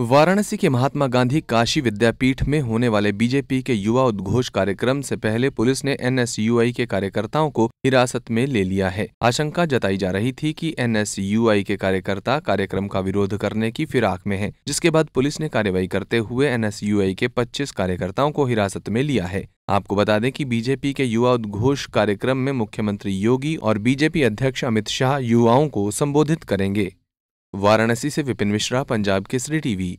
वाराणसी के महात्मा गांधी काशी विद्यापीठ में होने वाले बीजेपी के युवा उद्घोष कार्यक्रम से पहले पुलिस ने एनएसयूआई के कार्यकर्ताओं को हिरासत में ले लिया है आशंका जताई जा रही थी कि एनएसयूआई के कार्यकर्ता कार्यक्रम का विरोध करने की फिराक में हैं, जिसके बाद पुलिस ने कार्यवाही करते हुए एनएसयूआई के 25 कार्यकर्ताओं को हिरासत में लिया है आपको बता दें कि बीजेपी के युवा उद्घोष कार्यक्रम में मुख्यमंत्री योगी और बीजेपी अध्यक्ष अमित शाह युवाओं को संबोधित करेंगे वाराणसी से विपिन मिश्रा पंजाब केसरी टीवी